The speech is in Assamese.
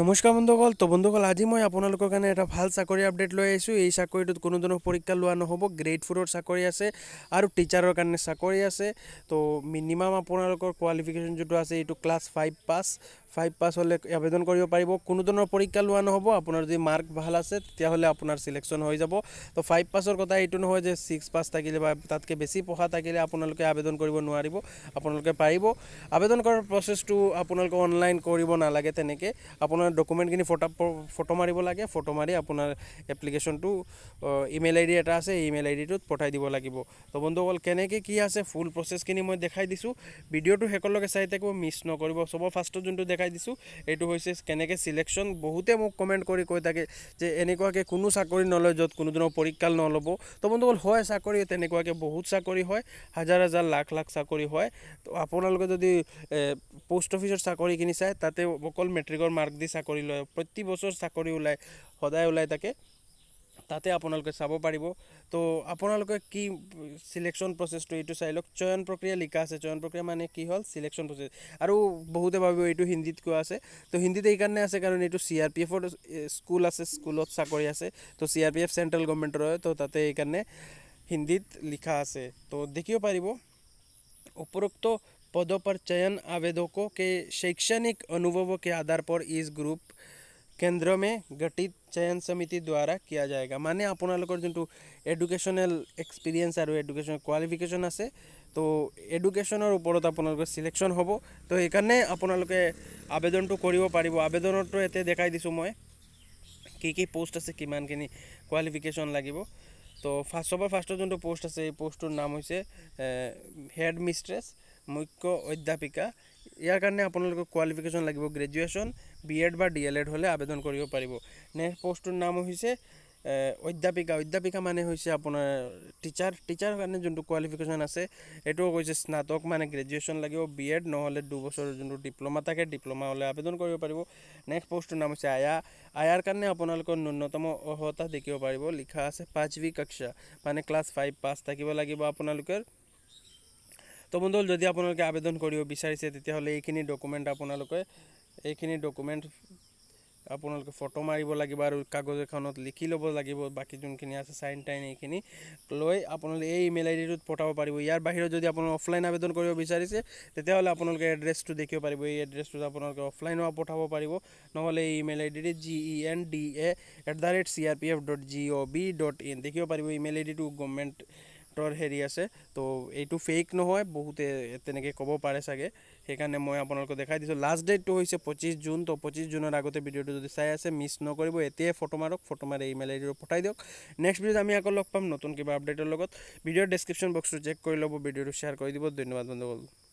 নমস্কাৰ বন্ধুসকল তো বন্ধুসকল আজি মই আপোনালোকৰ কাৰণে এটা ভাল চাকৰি আপডেট লৈ আহিছোঁ এই চাকৰিটোত কোনো ধৰণৰ পৰীক্ষা লোৱা নহ'ব গ্ৰেড ফ'ৰৰ চাকৰি আছে আৰু টিচাৰৰ কাৰণে চাকৰি আছে তো মিনিমাম আপোনালোকৰ কোৱালিফিকেশ্যন যোনটো আছে এইটো class five pass five pass হ'লে আবেদন কৰিব পাৰিব কোনো ধৰণৰ পৰীক্ষা লোৱা নহ'ব আপোনাৰ যদি মাৰ্ক ভাল আছে তেতিয়াহ'লে আপোনাৰ ছিলেকশ্যন হৈ যাব তো ফাইভ পাছৰ কথা এইটো নহয় যে ছিক্স পাছ থাকিলে বা তাতকৈ বেছি পঢ়া থাকিলে আপোনালোকে আবেদন কৰিব নোৱাৰিব আপোনালোকে পাৰিব আবেদন কৰাৰ প্ৰচেছটো আপোনালোকে অনলাইন কৰিব নালাগে তেনেকৈ আপোনাৰ ডকুমেণ্টখিনি ফটা ফটো মাৰিব লাগে ফটো মাৰি আপোনাৰ এপ্লিকেশ্যনটো ইমেইল আই ডি এটা আছে ইমেইল আই ডিটোত পঠাই দিব লাগিব তো বন্ধুসকল কেনেকৈ কি আছে ফুল প্ৰচেছখিনি মই দেখাই দিছোঁ ভিডিঅ'টো শেষলৈকে চাই থাকিব মিছ নকৰিব চবৰ ফাৰ্ষ্টত যোনটো দেখা দেখাই দিছোঁ এইটো হৈছে কেনেকৈ চিলেকশ্যন বহুতে মোক কমেণ্ট কৰি কৈ থাকে যে এনেকুৱাকৈ কোনো চাকৰি নলয় য'ত কোনো ধৰণৰ পৰীক্ষাল নল'ব তো বন্ধুসকল হয় চাকৰি তেনেকুৱাকৈ বহুত চাকৰি হয় হাজাৰ হাজাৰ লাখ লাখ চাকৰি হয় তো আপোনালোকে যদি পোষ্ট অফিচৰ চাকৰি কিনি চায় তাতে অকল মেট্ৰিকৰ মাৰ্ক দি চাকৰি লয় প্ৰতি বছৰ চাকৰি ওলায় সদায় ওলাই থাকে তাতে আপোনালোকে চাব পাৰিব তো আপোনালোকে কি চিলেকশ্যন প্ৰচেছটো এইটো চাই লওক চয়ন প্ৰক্ৰিয়া লিখা আছে চয়ন প্ৰক্ৰিয়া মানে কি হ'ল চিলেকশ্যন প্ৰচেছ আৰু বহুতে ভাবিব এইটো হিন্দীত কোৱা আছে তো হিন্দীত এইকাৰণে আছে কাৰণ এইটো চি আৰ পি এফৰ স্কুল আছে স্কুলত চাকৰি আছে তো C R P F central গভমেণ্টৰ হয় তো তাতে এইকাৰণে হিন্দীত লিখা আছে তো দেখিব পাৰিব উপৰোক্ত পদ পৰ চয়ন আবেদকো শৈক্ষণিক অনুভৱকে আধাৰ পৰ ইজ গ্ৰুপ केन्द्र में गठित चयन समिति द्वारा किया जाएगा माने अपना जो एडुकेशनल एक्सपीरियंस और एडुकेशनल क्वालिफिकेशन आसे तो एडुकेशन ऊपर आपल सिलेक्शन हम तो ये आपन आवेदन तो आवेदन तो ये देखा दीस मैं कि पोस्ट आसे कि क्वालिफिकेशन लगे तो फार्ष्ट सब फार्ष्ट जो पोस्ट आसे पोस्टर नाम से हेड मिस्ट्रेस मुख्य अध्यापिका ইয়াৰ কাৰণে আপোনালোকৰ কোৱালিফিকেশ্যন লাগিব গ্ৰেজুৱেশ্যন বি এড বা ডি এল এড হ'লে আবেদন কৰিব পাৰিব নেক্সট পষ্টটোৰ নাম হৈছে অধ্যাপিকা অধ্যাপিকা মানে হৈছে আপোনাৰ টিচাৰ টিচাৰৰ কাৰণে যোনটো কোৱালিফিকেশ্যন আছে এইটোও কৈছে স্নাতক মানে গ্ৰেজুৱেশ্যন লাগিব বি এড নহ'লে দুবছৰৰ যোনটো ডিপ্ল'মা থাকে ডিপ্ল'মা হ'লে আবেদন কৰিব পাৰিব নেক্সট পষ্টটোৰ নাম হৈছে আয়া আয়াৰ কাৰণে আপোনালোকৰ ন্যূনতম অৰ্হতা দেখিব পাৰিব লিখা আছে পাঁচ বি কক্ষা মানে ক্লাছ ফাইভ পাছ থাকিব লাগিব আপোনালোকৰ তো বন্ধুসকল যদি আপোনালোকে আবেদন কৰিব বিচাৰিছে তেতিয়াহ'লে এইখিনি ডকুমেণ্ট আপোনালোকে এইখিনি ডকুমেণ্ট আপোনালোকে ফটো মাৰিব লাগিব আৰু কাগজ এখনত লিখি ল'ব লাগিব বাকী যোনখিনি আছে চাইন টাইন এইখিনি লৈ আপোনালোকে এই ইমেইল আই ডিটোত পঠাব পাৰিব ইয়াৰ বাহিৰত যদি আপোনালোকে অফলাইন আবেদন কৰিব বিচাৰিছে তেতিয়াহ'লে আপোনালোকে এড্ৰেছটো দেখিব পাৰিব এই এড্ৰেছটোত আপোনালোকে অফলাইনো পঠাব পাৰিব নহ'লে এই email I T G E N D A at the rate C R P F dot G O' B dot in দেখিব পাৰিব ইমেইল আই ডিটো গভমেণ্ট ট্ৰেক্টৰ হেৰি আছে তো এইটো ফেক নহয় বহুতে তেনেকৈ ক'ব পাৰে চাগে সেইকাৰণে মই আপোনালোকক দেখাই দিছোঁ লাষ্ট ডেটটো হৈছে পঁচিছ জুন তো পঁচিছ জুনৰ আগতে ভিডিঅ'টো যদি চাই আছে মিছ নকৰিব এতিয়াই ফটো মাৰক ফটো মাৰি ইমেইল আই ডিটো পঠাই দিয়ক নেক্সট ভিডিঅ'ত আমি আকৌ লগ পাম নতুন কিবা আপডেটৰ লগত ভিডিঅ'ৰ ডিছক্ৰিপশ্যন বক্সটো চেক কৰি ল'ব ভিডিঅ'টো শ্বেয়াৰ কৰি দিব ধন্যবাদ বন্ধুসকল